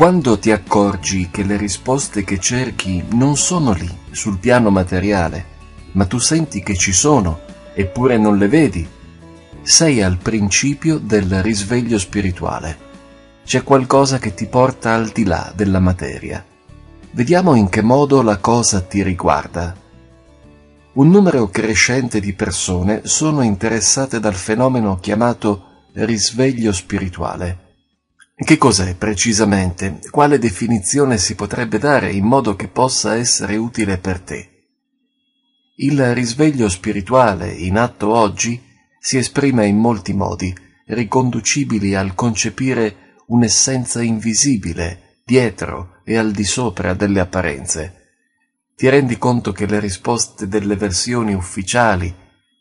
Quando ti accorgi che le risposte che cerchi non sono lì, sul piano materiale, ma tu senti che ci sono, eppure non le vedi, sei al principio del risveglio spirituale. C'è qualcosa che ti porta al di là della materia. Vediamo in che modo la cosa ti riguarda. Un numero crescente di persone sono interessate dal fenomeno chiamato risveglio spirituale che cos'è precisamente? Quale definizione si potrebbe dare in modo che possa essere utile per te? Il risveglio spirituale in atto oggi si esprime in molti modi, riconducibili al concepire un'essenza invisibile, dietro e al di sopra delle apparenze. Ti rendi conto che le risposte delle versioni ufficiali,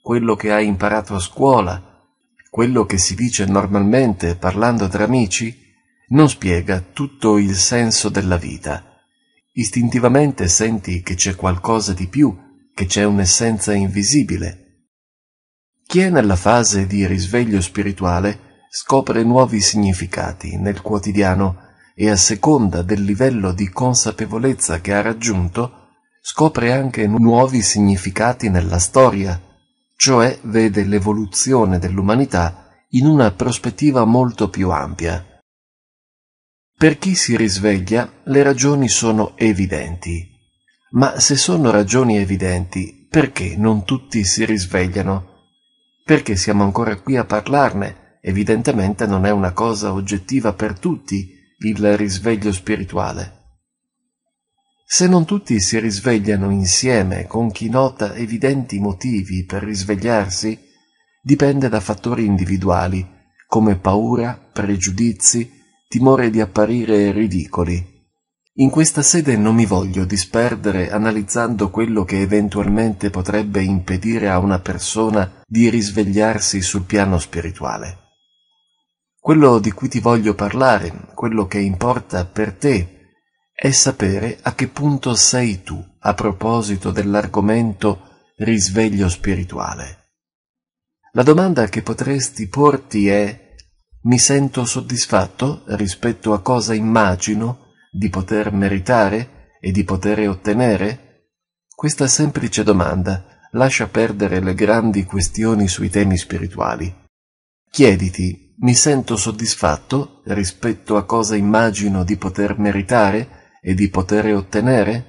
quello che hai imparato a scuola, quello che si dice normalmente parlando tra amici, non spiega tutto il senso della vita. Istintivamente senti che c'è qualcosa di più, che c'è un'essenza invisibile. Chi è nella fase di risveglio spirituale scopre nuovi significati nel quotidiano e a seconda del livello di consapevolezza che ha raggiunto, scopre anche nuovi significati nella storia, cioè vede l'evoluzione dell'umanità in una prospettiva molto più ampia. Per chi si risveglia le ragioni sono evidenti. Ma se sono ragioni evidenti, perché non tutti si risvegliano? Perché siamo ancora qui a parlarne? Evidentemente non è una cosa oggettiva per tutti il risveglio spirituale. Se non tutti si risvegliano insieme con chi nota evidenti motivi per risvegliarsi, dipende da fattori individuali come paura, pregiudizi, timore di apparire ridicoli. In questa sede non mi voglio disperdere analizzando quello che eventualmente potrebbe impedire a una persona di risvegliarsi sul piano spirituale. Quello di cui ti voglio parlare, quello che importa per te, è sapere a che punto sei tu a proposito dell'argomento risveglio spirituale. La domanda che potresti porti è mi sento soddisfatto rispetto a cosa immagino di poter meritare e di poter ottenere? Questa semplice domanda lascia perdere le grandi questioni sui temi spirituali. Chiediti, mi sento soddisfatto rispetto a cosa immagino di poter meritare e di poter ottenere?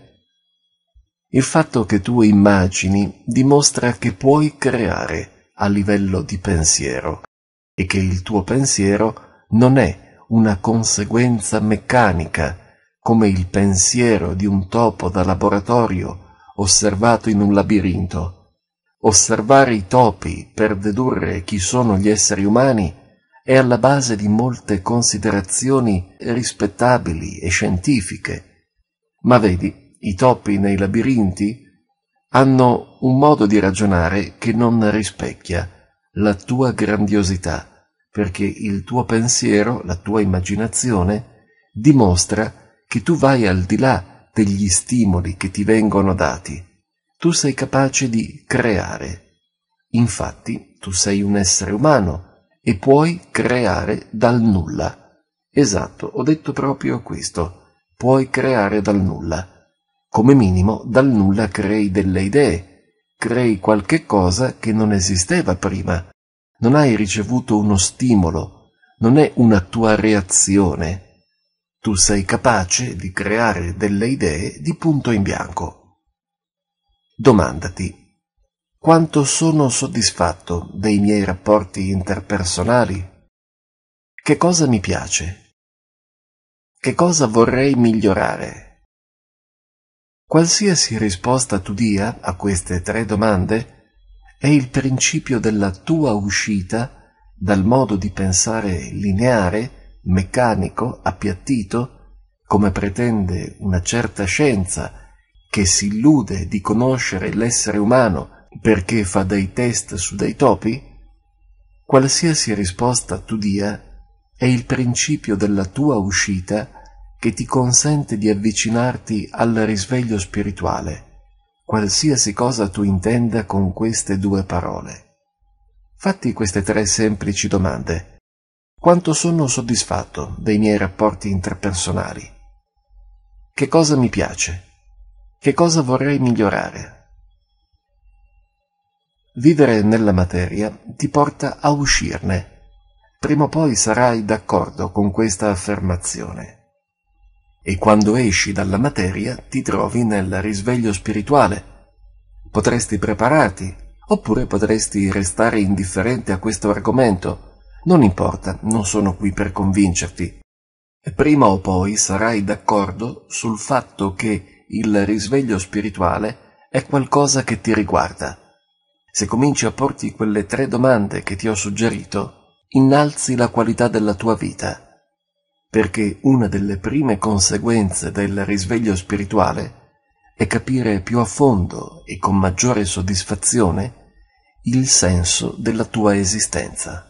Il fatto che tu immagini dimostra che puoi creare a livello di pensiero e che il tuo pensiero non è una conseguenza meccanica, come il pensiero di un topo da laboratorio osservato in un labirinto. Osservare i topi per dedurre chi sono gli esseri umani è alla base di molte considerazioni rispettabili e scientifiche. Ma vedi, i topi nei labirinti hanno un modo di ragionare che non rispecchia la tua grandiosità, perché il tuo pensiero, la tua immaginazione, dimostra che tu vai al di là degli stimoli che ti vengono dati. Tu sei capace di creare. Infatti, tu sei un essere umano e puoi creare dal nulla. Esatto, ho detto proprio questo. Puoi creare dal nulla. Come minimo, dal nulla crei delle idee, crei qualche cosa che non esisteva prima. Non hai ricevuto uno stimolo, non è una tua reazione. Tu sei capace di creare delle idee di punto in bianco. Domandati quanto sono soddisfatto dei miei rapporti interpersonali? Che cosa mi piace? Che cosa vorrei migliorare? Qualsiasi risposta tu dia a queste tre domande è il principio della tua uscita dal modo di pensare lineare, meccanico, appiattito, come pretende una certa scienza che si illude di conoscere l'essere umano perché fa dei test su dei topi, qualsiasi risposta tu dia è il principio della tua uscita che ti consente di avvicinarti al risveglio spirituale, qualsiasi cosa tu intenda con queste due parole. Fatti queste tre semplici domande. Quanto sono soddisfatto dei miei rapporti interpersonali? Che cosa mi piace? Che cosa vorrei migliorare? Vivere nella materia ti porta a uscirne. Prima o poi sarai d'accordo con questa affermazione e quando esci dalla materia ti trovi nel risveglio spirituale. Potresti prepararti, oppure potresti restare indifferente a questo argomento. Non importa, non sono qui per convincerti. Prima o poi sarai d'accordo sul fatto che il risveglio spirituale è qualcosa che ti riguarda. Se cominci a porti quelle tre domande che ti ho suggerito, innalzi la qualità della tua vita perché una delle prime conseguenze del risveglio spirituale è capire più a fondo e con maggiore soddisfazione il senso della tua esistenza.